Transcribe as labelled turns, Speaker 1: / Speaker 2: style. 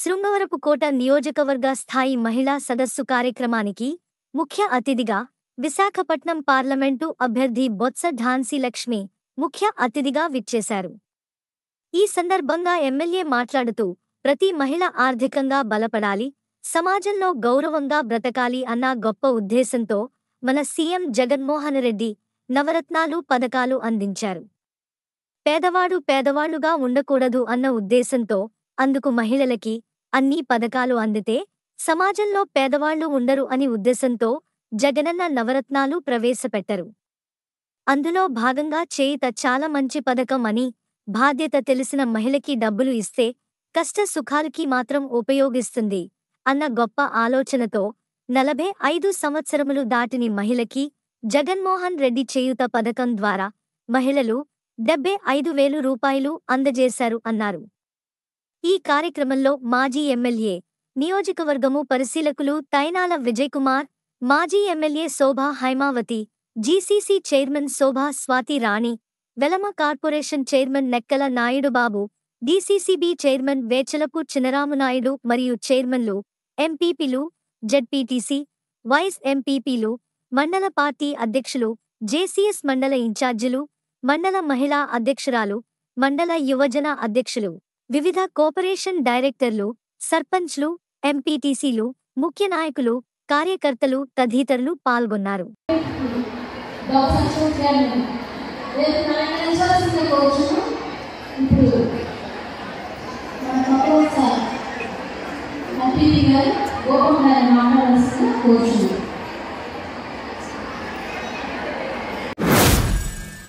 Speaker 1: శృంగవరపుకోట నియోజకవర్గ స్థాయి మహిళా సదస్సు కార్యక్రమానికి ముఖ్య అతిథిగా విశాఖపట్నం పార్లమెంటు అభ్యర్థి బొత్స ఝాన్సీ లక్ష్మి ముఖ్య అతిథిగా విచ్చేశారు ఈ సందర్భంగా ఎమ్మెల్యే మాట్లాడుతూ ప్రతి మహిళ ఆర్థికంగా బలపడాలి సమాజంలో గౌరవంగా బ్రతకాలి అన్న గొప్ప ఉద్దేశంతో మన సీఎం జగన్మోహన్ రెడ్డి నవరత్నాలు పథకాలు అందించారు పేదవాడు పేదవాళ్లుగా ఉండకూడదు అన్న ఉద్దేశంతో అందుకు మహిళలకి అన్ని పథకాలు అందితే సమాజంలో పేదవాళ్లు ఉండరు అని ఉద్దేశంతో జగనన్న నవరత్నాలు ప్రవేశపెట్టరు అందులో భాగంగా చేయిత చాలా మంచి పథకం అని బాధ్యత తెలిసిన మహిళకి డబ్బులు ఇస్తే కష్ట సుఖాలకి మాత్రం ఉపయోగిస్తుంది అన్న గొప్ప ఆలోచనతో నలభై ఐదు సంవత్సరములు దాటిని మహిళకి జగన్మోహన్ రెడ్డి చేయుత పథకం ద్వారా మహిళలు డెబ్బై ఐదు వేలు రూపాయలు అందజేశారు అన్నారు ఈ కార్యక్రమంలో మాజీ ఎమ్మెల్యే నియోజకవర్గము పరిశీలకులు తైనాల విజయకుమార్ మాజీ MLA Shobha Haimavathi GCC chairman Shobha Swathi Rani Velama corporation chairman Nekkala Naidubabu DCCB chairman Vechalapu Chinaramunaidu మరియు చైర్మన్లు ఎంపీపీలు జెడ్పీటీసీ వైస్ ఎంపీపీలు మండల పార్టీ అధ్యక్షులు జేసీఎస్ మండల ఇన్ఛార్జీలు మండల మహిళా అధ్యక్షురాలు మండల యువజన అధ్యక్షులు వివిధ కోఆపరేషన్ డైరెక్టర్లు సర్పంచ్లు ఎంపీటీసీలు ముఖ్య నాయకులు కార్యకర్తలు తదితరులు పాల్గొన్నారు